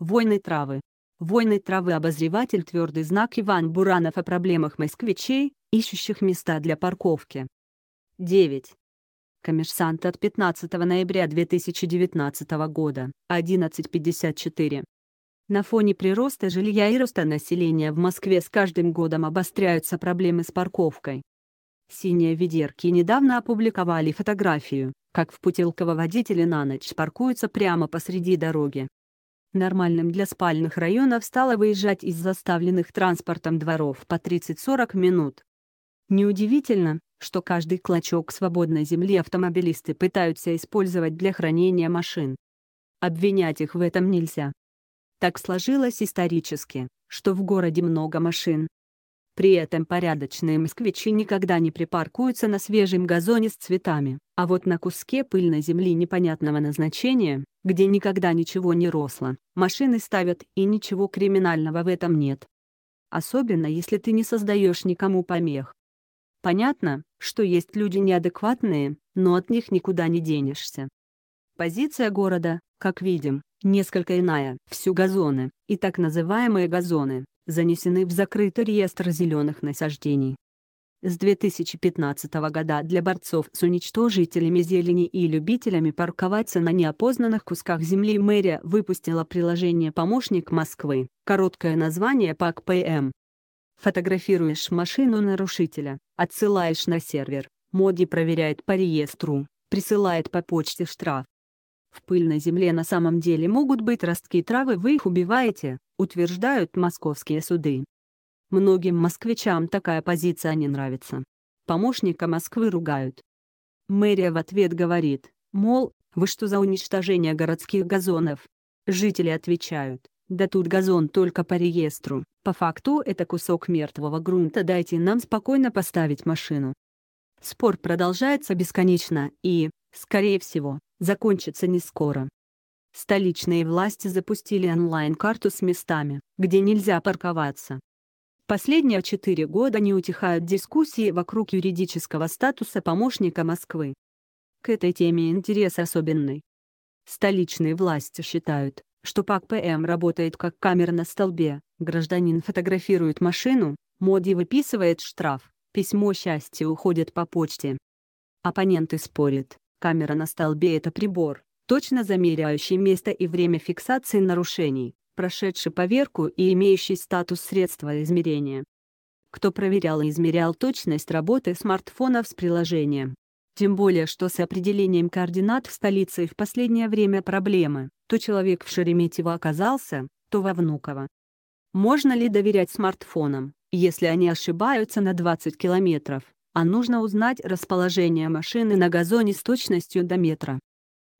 Войны травы. Войны травы обозреватель твердый знак Иван Буранов о проблемах москвичей, ищущих места для парковки. 9. Коммерсант от 15 ноября 2019 года, 11.54. На фоне прироста жилья и роста населения в Москве с каждым годом обостряются проблемы с парковкой. Синие ведерки недавно опубликовали фотографию, как в Путилково водители на ночь паркуются прямо посреди дороги. Нормальным для спальных районов стало выезжать из заставленных транспортом дворов по 30-40 минут. Неудивительно, что каждый клочок свободной земли автомобилисты пытаются использовать для хранения машин. Обвинять их в этом нельзя. Так сложилось исторически, что в городе много машин. При этом порядочные москвичи никогда не припаркуются на свежем газоне с цветами, а вот на куске пыльной земли непонятного назначения, где никогда ничего не росло, машины ставят, и ничего криминального в этом нет. Особенно, если ты не создаешь никому помех. Понятно, что есть люди неадекватные, но от них никуда не денешься. Позиция города, как видим, несколько иная. Всю газоны, и так называемые газоны, занесены в закрытый реестр зеленых насаждений, с 2015 года для борцов с уничтожителями зелени и любителями парковаться на неопознанных кусках земли мэрия выпустила приложение «Помощник Москвы», короткое название «ПАК ПМ». Фотографируешь машину нарушителя, отсылаешь на сервер, моди проверяет по реестру, присылает по почте штраф. В пыльной земле на самом деле могут быть ростки травы, вы их убиваете, утверждают московские суды. Многим москвичам такая позиция не нравится. Помощника Москвы ругают. Мэрия в ответ говорит, мол, вы что за уничтожение городских газонов? Жители отвечают, да тут газон только по реестру, по факту это кусок мертвого грунта дайте нам спокойно поставить машину. Спор продолжается бесконечно и, скорее всего, закончится не скоро. Столичные власти запустили онлайн-карту с местами, где нельзя парковаться. Последние четыре года не утихают дискуссии вокруг юридического статуса помощника Москвы. К этой теме интерес особенный. Столичные власти считают, что ПАК ПМ работает как камера на столбе, гражданин фотографирует машину, Моди выписывает штраф, письмо счастья уходит по почте. Оппоненты спорят, камера на столбе это прибор, точно замеряющий место и время фиксации нарушений, прошедший поверку и имеющий статус средства измерения. Кто проверял и измерял точность работы смартфонов с приложением? Тем более, что с определением координат в столице в последнее время проблемы. То человек в Шереметьево оказался, то во Внуково. Можно ли доверять смартфонам, если они ошибаются на 20 километров, а нужно узнать расположение машины на газоне с точностью до метра?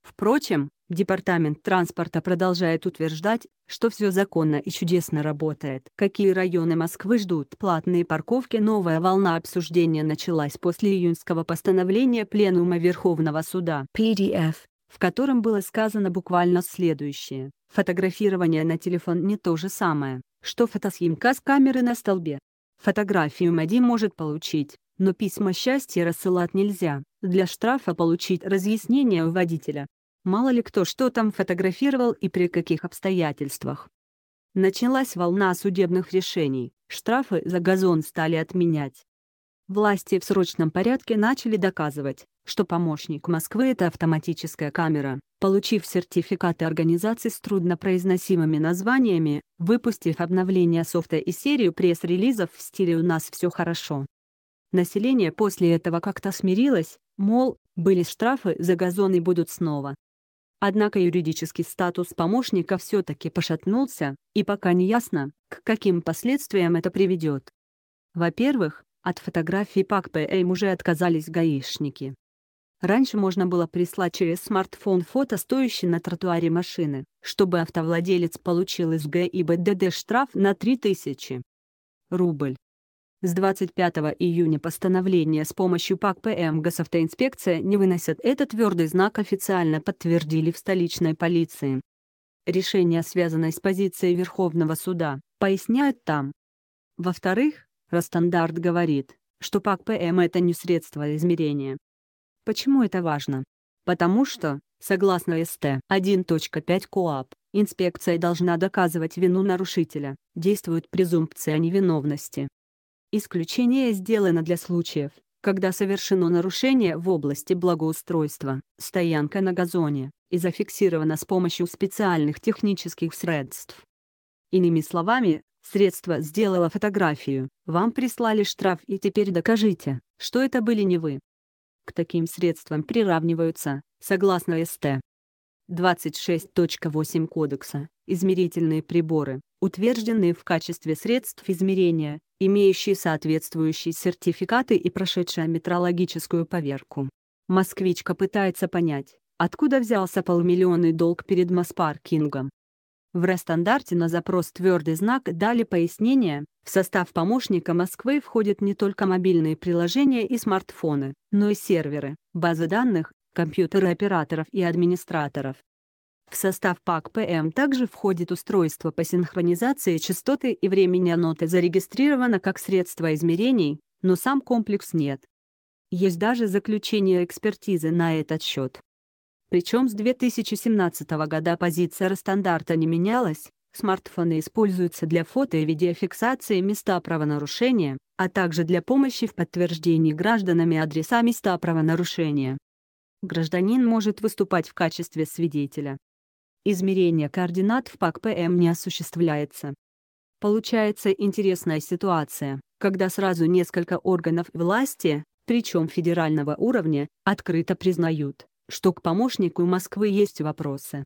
Впрочем, Департамент транспорта продолжает утверждать, что все законно и чудесно работает. Какие районы Москвы ждут платные парковки? Новая волна обсуждения началась после июньского постановления Пленума Верховного суда PDF, в котором было сказано буквально следующее. Фотографирование на телефон не то же самое, что фотосъемка с камеры на столбе. Фотографию Мади может получить, но письма счастья рассылать нельзя. Для штрафа получить разъяснение у водителя, Мало ли кто что там фотографировал и при каких обстоятельствах. Началась волна судебных решений, штрафы за газон стали отменять. Власти в срочном порядке начали доказывать, что помощник Москвы — это автоматическая камера, получив сертификаты организации с труднопроизносимыми названиями, выпустив обновление софта и серию пресс-релизов в стиле «У нас все хорошо». Население после этого как-то смирилось, мол, были штрафы за газон и будут снова. Однако юридический статус помощника все-таки пошатнулся, и пока не ясно, к каким последствиям это приведет. Во-первых, от фотографий ПАК-ПМ уже отказались гаишники. Раньше можно было прислать через смартфон фото стоящей на тротуаре машины, чтобы автовладелец получил из ГИБДД штраф на 3000 рубль. С 25 июня постановление с помощью ПАК ПМ Госавтоинспекция не выносят. Этот твердый знак официально подтвердили в столичной полиции. Решение, связано с позицией Верховного суда, поясняют там. Во-вторых, Ростандарт говорит, что ПАК ПМ — это не средство измерения. Почему это важно? Потому что, согласно СТ 1.5 КОАП, инспекция должна доказывать вину нарушителя, действует презумпция невиновности. Исключение сделано для случаев, когда совершено нарушение в области благоустройства, стоянка на газоне, и зафиксировано с помощью специальных технических средств. Иными словами, средство сделало фотографию, вам прислали штраф и теперь докажите, что это были не вы. К таким средствам приравниваются, согласно СТ, 26.8 Кодекса, измерительные приборы, утвержденные в качестве средств измерения, имеющие соответствующие сертификаты и прошедшие метрологическую поверку. Москвичка пытается понять, откуда взялся полмиллионный долг перед Моспаркингом. В Рестандарте на запрос «Твердый знак» дали пояснение, в состав помощника Москвы входят не только мобильные приложения и смартфоны, но и серверы, базы данных, компьютеры операторов и администраторов. В состав ПАК ПМ также входит устройство по синхронизации частоты и времени ноты зарегистрировано как средство измерений, но сам комплекс нет. Есть даже заключение экспертизы на этот счет. Причем с 2017 года позиция стандарта не менялась, смартфоны используются для фото и видеофиксации места правонарушения, а также для помощи в подтверждении гражданами адреса места правонарушения гражданин может выступать в качестве свидетеля. Измерение координат в ПАК-ПМ не осуществляется. Получается интересная ситуация, когда сразу несколько органов власти, причем федерального уровня, открыто признают, что к помощнику Москвы есть вопросы.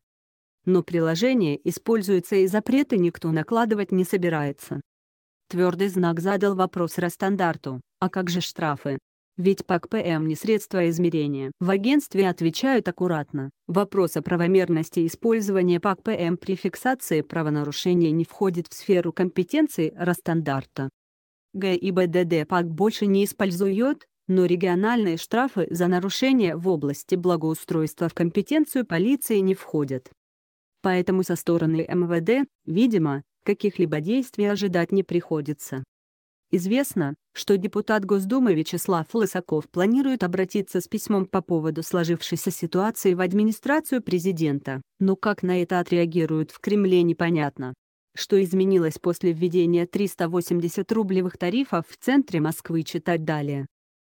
Но приложение используется и запреты никто накладывать не собирается. Твердый знак задал вопрос Ростандарту, а как же штрафы? Ведь ПАК ПМ эм не средство измерения. В агентстве отвечают аккуратно. Вопрос о правомерности использования ПАК ПМ эм при фиксации правонарушения не входит в сферу компетенции Росстандарта. ГИБДД ПАК больше не использует, но региональные штрафы за нарушения в области благоустройства в компетенцию полиции не входят. Поэтому со стороны МВД, видимо, каких-либо действий ожидать не приходится. Известно, что депутат Госдумы Вячеслав Лысаков планирует обратиться с письмом по поводу сложившейся ситуации в администрацию президента, но как на это отреагируют в Кремле непонятно. Что изменилось после введения 380 рублевых тарифов в центре Москвы читать далее.